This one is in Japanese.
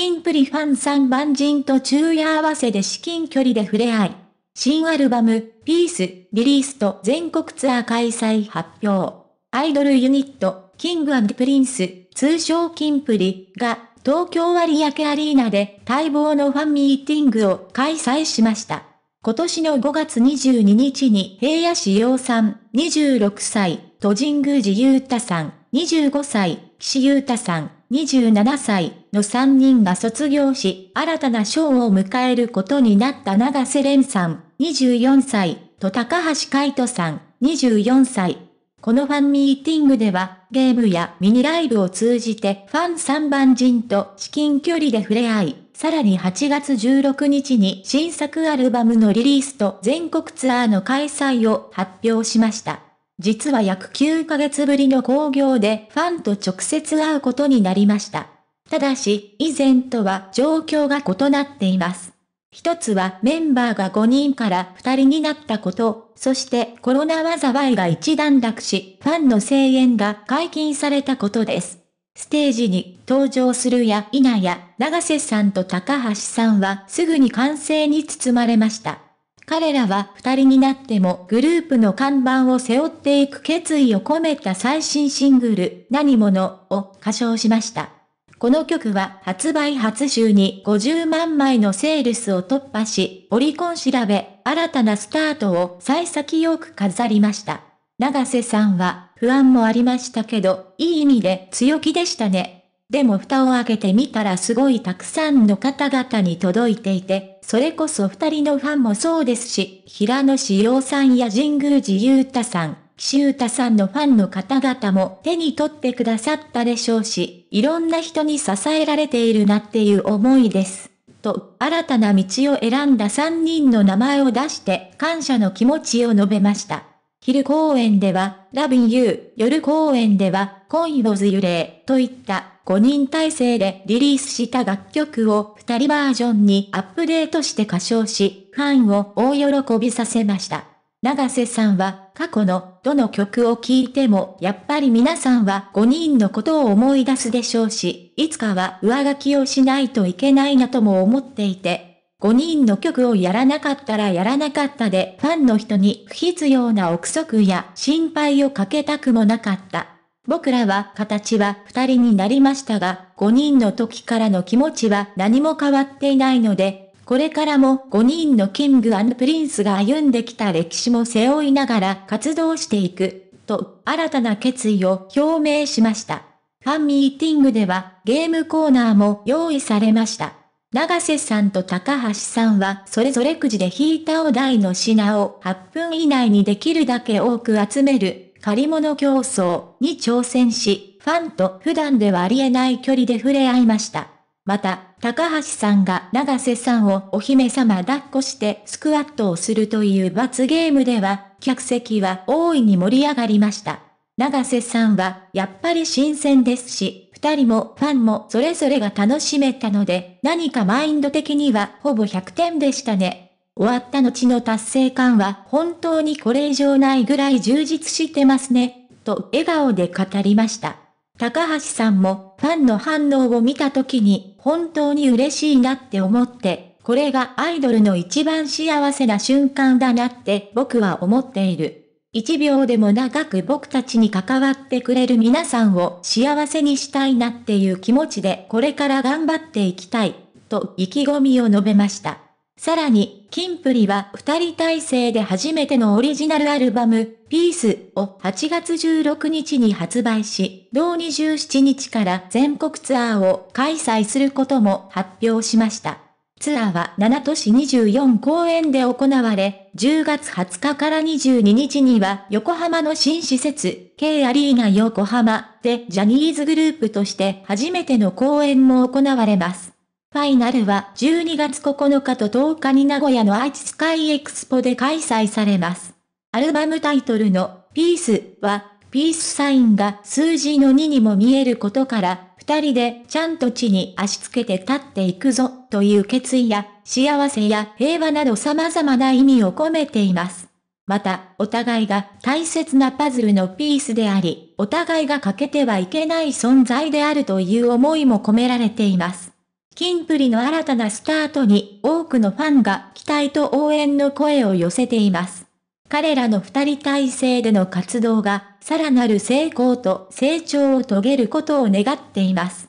キンプリファン3番人と昼夜合わせで至近距離で触れ合い。新アルバム、ピース、リリースと全国ツアー開催発表。アイドルユニット、キングプリンス、通称キンプリが、東京有明アリーナで待望のファンミーティングを開催しました。今年の5月22日に平野志陽さん、26歳、都神宮寺裕太さん、25歳、岸裕太さん、27歳、の3人が卒業し、新たな賞を迎えることになった長瀬廉さん、24歳、と高橋海人さん、24歳。このファンミーティングでは、ゲームやミニライブを通じてファン3番人と至近距離で触れ合い、さらに8月16日に新作アルバムのリリースと全国ツアーの開催を発表しました。実は約9ヶ月ぶりの興行でファンと直接会うことになりました。ただし、以前とは状況が異なっています。一つはメンバーが5人から2人になったこと、そしてコロナ災いが一段落し、ファンの声援が解禁されたことです。ステージに登場するや否や、長瀬さんと高橋さんはすぐに歓声に包まれました。彼らは二人になってもグループの看板を背負っていく決意を込めた最新シングル、何者を歌唱しました。この曲は発売初週に50万枚のセールスを突破し、オリコン調べ、新たなスタートを幸先よく飾りました。長瀬さんは不安もありましたけど、いい意味で強気でしたね。でも蓋を開けてみたらすごいたくさんの方々に届いていて、それこそ二人のファンもそうですし、平野志陽さんや神宮寺雄太さん、岸優太さんのファンの方々も手に取ってくださったでしょうし、いろんな人に支えられているなっていう思いです。と、新たな道を選んだ3人の名前を出して感謝の気持ちを述べました。昼公演では、ラビンユー、夜公演では、恋ズ・ユレれ、といった5人体制でリリースした楽曲を2人バージョンにアップデートして歌唱し、ファンを大喜びさせました。長瀬さんは過去のどの曲を聴いてもやっぱり皆さんは5人のことを思い出すでしょうし、いつかは上書きをしないといけないなとも思っていて、5人の曲をやらなかったらやらなかったでファンの人に不必要な憶測や心配をかけたくもなかった。僕らは形は2人になりましたが、5人の時からの気持ちは何も変わっていないので、これからも5人のキングプリンスが歩んできた歴史も背負いながら活動していく、と新たな決意を表明しました。ファンミーティングではゲームコーナーも用意されました。長瀬さんと高橋さんはそれぞれくじで引いたお題の品を8分以内にできるだけ多く集める借り物競争に挑戦し、ファンと普段ではありえない距離で触れ合いました。また、高橋さんが長瀬さんをお姫様抱っこしてスクワットをするという罰ゲームでは、客席は大いに盛り上がりました。長瀬さんは、やっぱり新鮮ですし、二人もファンもそれぞれが楽しめたので、何かマインド的にはほぼ100点でしたね。終わった後の達成感は本当にこれ以上ないぐらい充実してますね、と笑顔で語りました。高橋さんもファンの反応を見た時に本当に嬉しいなって思って、これがアイドルの一番幸せな瞬間だなって僕は思っている。一秒でも長く僕たちに関わってくれる皆さんを幸せにしたいなっていう気持ちでこれから頑張っていきたい、と意気込みを述べました。さらに、キンプリは二人体制で初めてのオリジナルアルバム、ピースを8月16日に発売し、同27日から全国ツアーを開催することも発表しました。ツアーは7都市24公演で行われ、10月20日から22日には横浜の新施設、K アリーナ横浜でジャニーズグループとして初めての公演も行われます。ファイナルは12月9日と10日に名古屋の愛知スカイエクスポで開催されます。アルバムタイトルのピースは、ピースサインが数字の2にも見えることから、二人でちゃんと地に足つけて立っていくぞという決意や幸せや平和など様々な意味を込めています。また、お互いが大切なパズルのピースであり、お互いが欠けてはいけない存在であるという思いも込められています。キンプリの新たなスタートに多くのファンが期待と応援の声を寄せています。彼らの二人体制での活動が、さらなる成功と成長を遂げることを願っています。